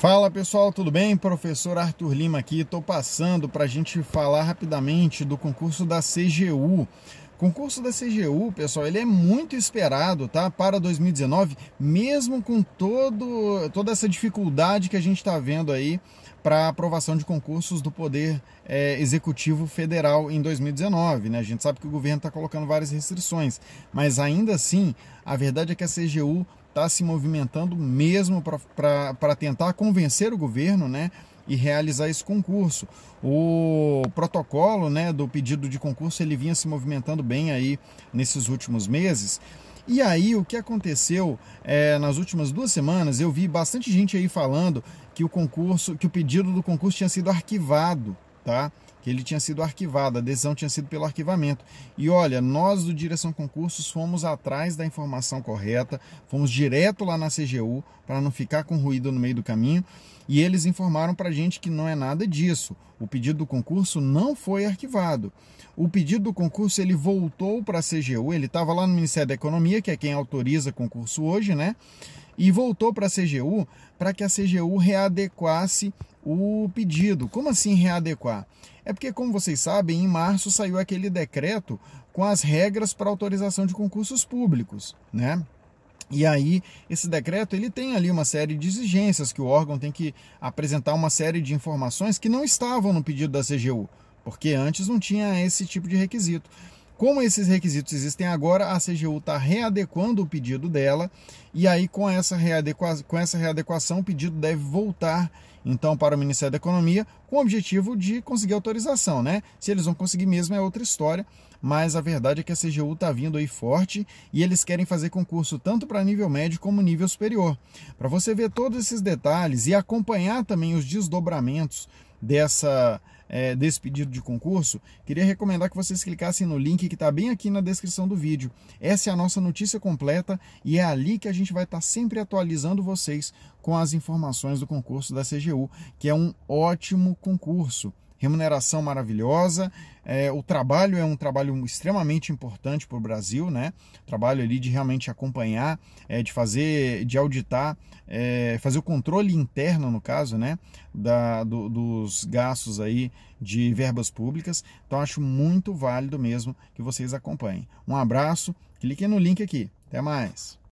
Fala pessoal, tudo bem? Professor Arthur Lima aqui. Estou passando para a gente falar rapidamente do concurso da CGU. Concurso da CGU, pessoal, ele é muito esperado, tá? Para 2019, mesmo com todo, toda essa dificuldade que a gente está vendo aí para aprovação de concursos do Poder é, Executivo Federal em 2019, né? A gente sabe que o governo está colocando várias restrições, mas ainda assim, a verdade é que a CGU está se movimentando mesmo para tentar convencer o governo, né? e realizar esse concurso. O protocolo, né, do pedido de concurso, ele vinha se movimentando bem aí nesses últimos meses. E aí, o que aconteceu é, nas últimas duas semanas, eu vi bastante gente aí falando que o concurso, que o pedido do concurso tinha sido arquivado tá? Que ele tinha sido arquivado, a decisão tinha sido pelo arquivamento. E olha, nós do Direção Concursos fomos atrás da informação correta, fomos direto lá na CGU para não ficar com ruído no meio do caminho, e eles informaram para a gente que não é nada disso. O pedido do concurso não foi arquivado. O pedido do concurso ele voltou para a CGU, ele estava lá no Ministério da Economia, que é quem autoriza concurso hoje, né? E voltou para a CGU para que a CGU readequasse o pedido. Como assim readequar? É porque, como vocês sabem, em março saiu aquele decreto com as regras para autorização de concursos públicos, né? E aí, esse decreto ele tem ali uma série de exigências que o órgão tem que apresentar uma série de informações que não estavam no pedido da CGU, porque antes não tinha esse tipo de requisito. Como esses requisitos existem agora, a CGU está readequando o pedido dela e aí com essa, readequa... com essa readequação o pedido deve voltar então para o Ministério da Economia com o objetivo de conseguir autorização, né? Se eles vão conseguir mesmo é outra história, mas a verdade é que a CGU está vindo aí forte e eles querem fazer concurso tanto para nível médio como nível superior. Para você ver todos esses detalhes e acompanhar também os desdobramentos dessa é, desse pedido de concurso, queria recomendar que vocês clicassem no link que está bem aqui na descrição do vídeo. Essa é a nossa notícia completa e é ali que a gente vai estar tá sempre atualizando vocês com as informações do concurso da CGU, que é um ótimo concurso remuneração maravilhosa. É, o trabalho é um trabalho extremamente importante para o Brasil, né? Trabalho ali de realmente acompanhar, é, de fazer, de auditar, é, fazer o controle interno, no caso, né? Da, do, dos gastos aí de verbas públicas. Então acho muito válido mesmo que vocês acompanhem. Um abraço, clique no link aqui. Até mais.